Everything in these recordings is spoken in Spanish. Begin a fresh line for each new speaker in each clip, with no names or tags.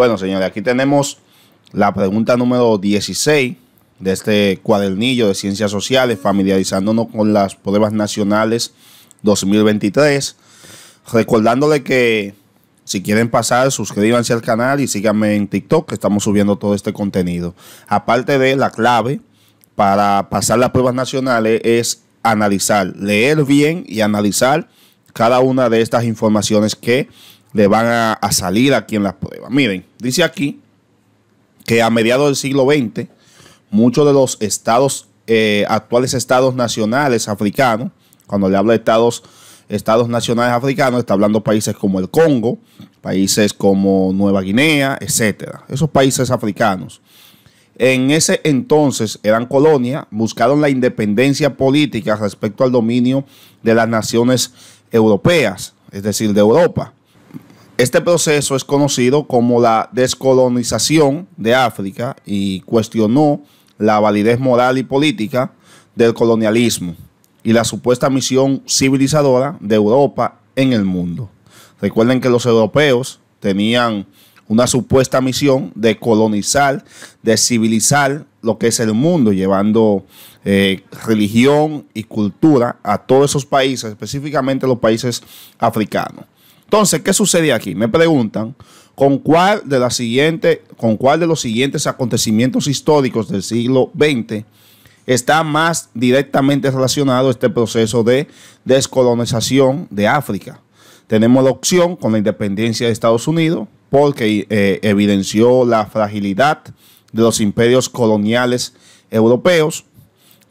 Bueno, señores, aquí tenemos la pregunta número 16 de este cuadernillo de ciencias sociales, familiarizándonos con las pruebas nacionales 2023. Recordándole que si quieren pasar, suscríbanse al canal y síganme en TikTok, que estamos subiendo todo este contenido. Aparte de la clave para pasar las pruebas nacionales es analizar, leer bien y analizar cada una de estas informaciones que le van a, salir aquí en las pruebas. Miren, dice aquí que a mediados del siglo XX, muchos de los estados, eh, actuales estados nacionales africanos, cuando le habla de estados, estados nacionales africanos, está hablando de países como el Congo, países como Nueva Guinea, etcétera. Esos países africanos. En ese entonces eran colonia, buscaron la independencia política respecto al dominio de las naciones europeas, es decir, de Europa. Este proceso es conocido como la descolonización de África y cuestionó la validez moral y política del colonialismo y la supuesta misión civilizadora de Europa en el mundo. Recuerden que los europeos tenían una supuesta misión de colonizar, de civilizar lo que es el mundo, llevando eh, religión y cultura a todos esos países, específicamente los países africanos. Entonces, ¿qué sucede aquí? Me preguntan con cuál de siguiente, con cuál de los siguientes acontecimientos históricos del siglo XX está más directamente relacionado este proceso de descolonización de África. Tenemos la opción con la independencia de Estados Unidos, porque eh, evidenció la fragilidad de los imperios coloniales europeos.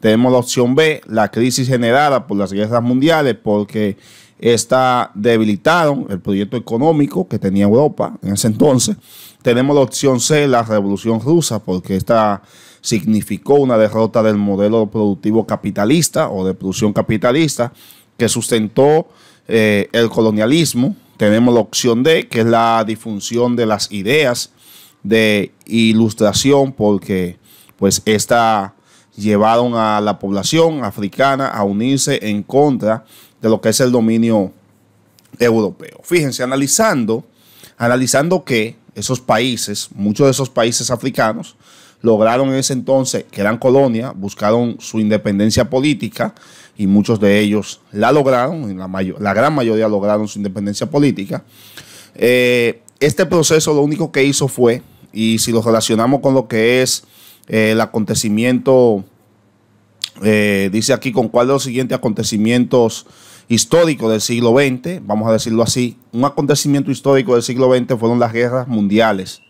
Tenemos la opción B, la crisis generada por las guerras mundiales, porque esta debilitaron el proyecto económico que tenía Europa en ese entonces. Tenemos la opción C, la revolución rusa, porque esta significó una derrota del modelo productivo capitalista o de producción capitalista que sustentó eh, el colonialismo. Tenemos la opción D, que es la difusión de las ideas de ilustración, porque pues esta llevaron a la población africana a unirse en contra de lo que es el dominio europeo. Fíjense, analizando, analizando que esos países, muchos de esos países africanos, lograron en ese entonces, que eran colonia, buscaron su independencia política y muchos de ellos la lograron, la, la gran mayoría lograron su independencia política. Eh, este proceso lo único que hizo fue, y si lo relacionamos con lo que es eh, el acontecimiento eh, dice aquí con cuál de los siguientes acontecimientos históricos del siglo XX, vamos a decirlo así, un acontecimiento histórico del siglo XX fueron las guerras mundiales.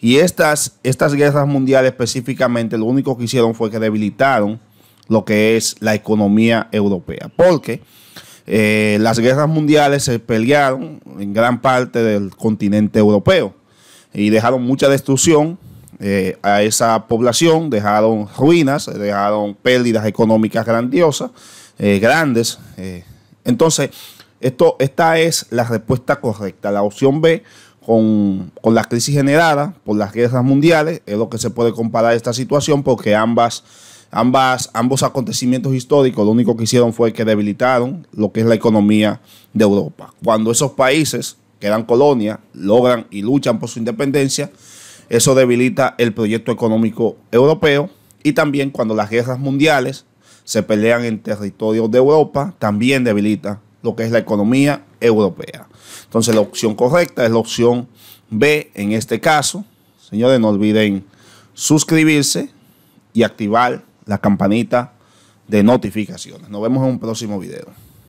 Y estas, estas guerras mundiales específicamente lo único que hicieron fue que debilitaron lo que es la economía europea, porque eh, las guerras mundiales se pelearon en gran parte del continente europeo y dejaron mucha destrucción, eh, a esa población, dejaron ruinas, dejaron pérdidas económicas grandiosas, eh, grandes. Eh. Entonces, esto, esta es la respuesta correcta. La opción B, con, la crisis generada por las guerras mundiales, es lo que se puede comparar esta situación porque ambas, ambas, ambos acontecimientos históricos lo único que hicieron fue que debilitaron lo que es la economía de Europa. Cuando esos países que eran colonias logran y luchan por su independencia, eso debilita el proyecto económico europeo y también cuando las guerras mundiales se pelean en territorios de Europa, también debilita lo que es la economía europea. Entonces la opción correcta es la opción B en este caso. Señores, no olviden suscribirse y activar la campanita de notificaciones. Nos vemos en un próximo video.